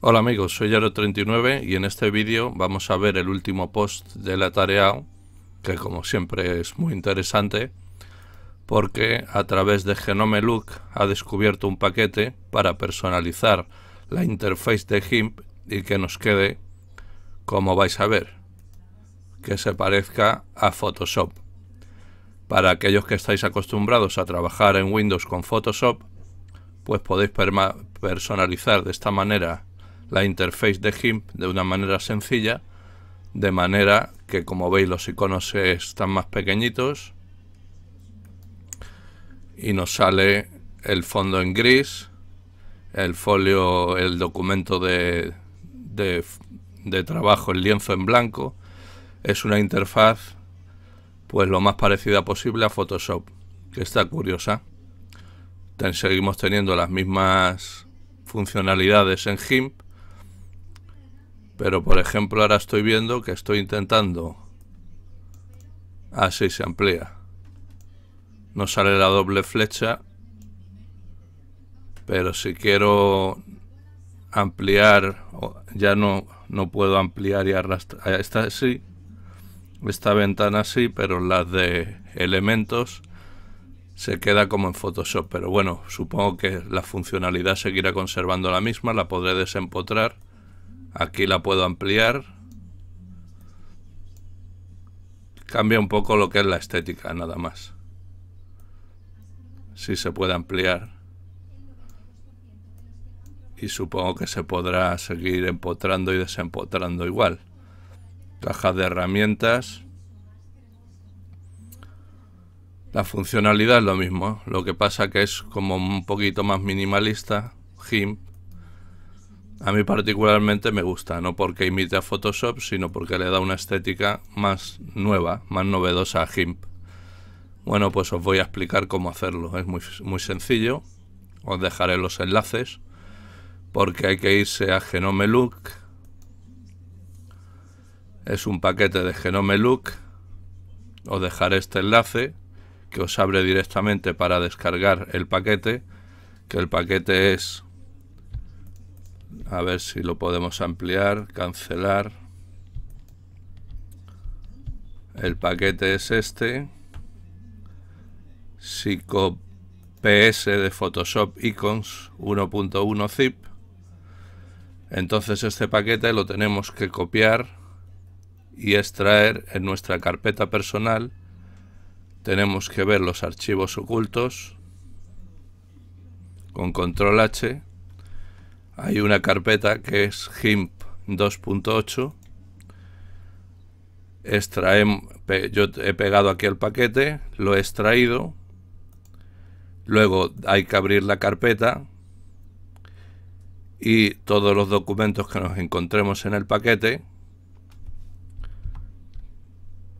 Hola amigos, soy Yaro39 y en este vídeo vamos a ver el último post de la tarea, que como siempre es muy interesante, porque a través de Genome Look ha descubierto un paquete para personalizar la interface de GIMP y que nos quede, como vais a ver, que se parezca a Photoshop. Para aquellos que estáis acostumbrados a trabajar en Windows con Photoshop, pues podéis personalizar de esta manera la interface de GIMP de una manera sencilla, de manera que como veis los iconos están más pequeñitos y nos sale el fondo en gris, el folio, el documento de, trabajo, el lienzo en blanco. Es una interfaz pues lo más parecida posible a Photoshop, que está curiosa. seguimos teniendo las mismas funcionalidades en GIMP, pero por ejemplo ahora estoy viendo que estoy intentando... Así ah, se amplía. No sale la doble flecha. Pero si quiero ampliar, ya no, no puedo ampliar y arrastrar. Ah, esta sí, esta ventana sí, pero la de elementos se queda como en Photoshop. Pero bueno, supongo que la funcionalidad seguirá conservando la misma, la podré desempotrar Aquí la puedo ampliar. Cambia un poco lo que es la estética, nada más. Si sí se puede ampliar. Y supongo que se podrá seguir empotrando y desempotrando igual. Caja de herramientas. La funcionalidad es lo mismo, lo que pasa que es como un poquito más minimalista, GIMP, a mí particularmente me gusta, no porque imite a Photoshop, sino porque le da una estética más nueva, más novedosa a GIMP. Bueno, pues os voy a explicar cómo hacerlo. Es muy, muy sencillo. Os dejaré los enlaces. Porque hay que irse a Genome Look. Es un paquete de Genome Look. Os dejaré este enlace que os abre directamente para descargar el paquete. Que el paquete es a ver si lo podemos ampliar, cancelar. El paquete es este. Psico PS de Photoshop Icons 1.1 zip. Entonces este paquete lo tenemos que copiar y extraer en nuestra carpeta personal. Tenemos que ver los archivos ocultos con control H hay una carpeta que es GIMP 2.8 extraemos yo he pegado aquí el paquete lo he extraído luego hay que abrir la carpeta y todos los documentos que nos encontremos en el paquete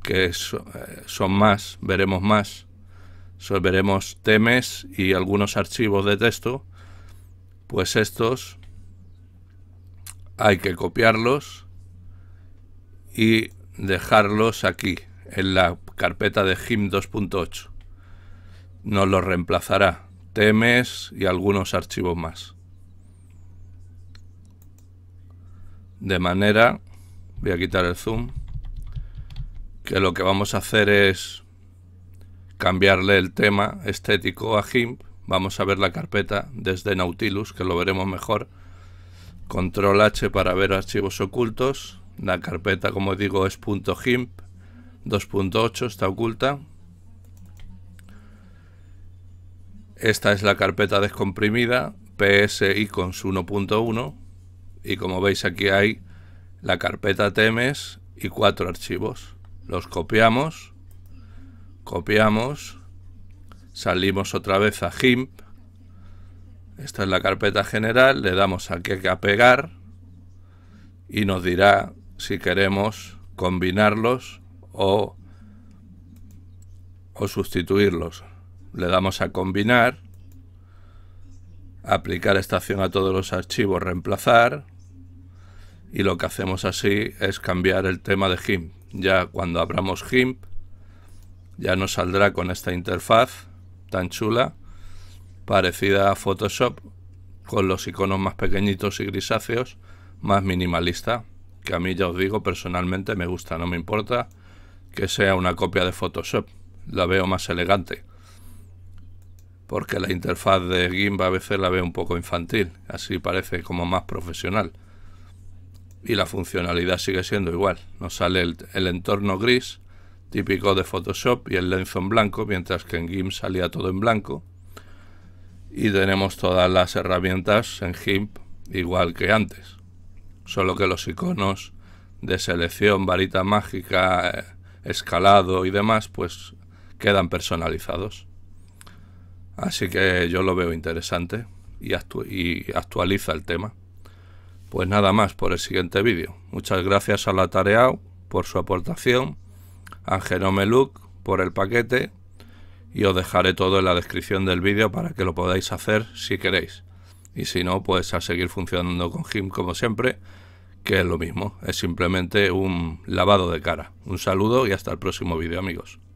que eh, son más, veremos más veremos temes y algunos archivos de texto pues estos hay que copiarlos y dejarlos aquí, en la carpeta de GIMP 2.8. Nos los reemplazará TMS y algunos archivos más. De manera, voy a quitar el zoom, que lo que vamos a hacer es cambiarle el tema estético a GIMP. Vamos a ver la carpeta desde Nautilus, que lo veremos mejor control H para ver archivos ocultos, la carpeta como digo es .gimp 2.8 está oculta, esta es la carpeta descomprimida psicons 1.1 y como veis aquí hay la carpeta temes y cuatro archivos. Los copiamos, copiamos, salimos otra vez a GIMP esta es la carpeta general, le damos a que a pegar y nos dirá si queremos combinarlos o, o sustituirlos. Le damos a combinar, aplicar esta acción a todos los archivos, reemplazar y lo que hacemos así es cambiar el tema de GIMP. Ya cuando abramos GIMP ya nos saldrá con esta interfaz tan chula parecida a Photoshop, con los iconos más pequeñitos y grisáceos, más minimalista, que a mí ya os digo personalmente me gusta, no me importa que sea una copia de Photoshop, la veo más elegante, porque la interfaz de GIMP a veces la veo un poco infantil, así parece como más profesional. Y la funcionalidad sigue siendo igual, nos sale el, entorno gris típico de Photoshop y el lenzo en blanco, mientras que en GIMP salía todo en blanco y tenemos todas las herramientas en GIMP igual que antes. Solo que los iconos de selección, varita mágica, eh, escalado y demás, pues quedan personalizados. Así que yo lo veo interesante y, actualiza el tema. Pues nada más por el siguiente vídeo. Muchas gracias a la Tareao por su aportación, a Genome Look por el paquete y os dejaré todo en la descripción del vídeo para que lo podáis hacer si queréis. Y si no, pues a seguir funcionando con Jim como siempre, que es lo mismo, es simplemente un lavado de cara. Un saludo y hasta el próximo vídeo amigos.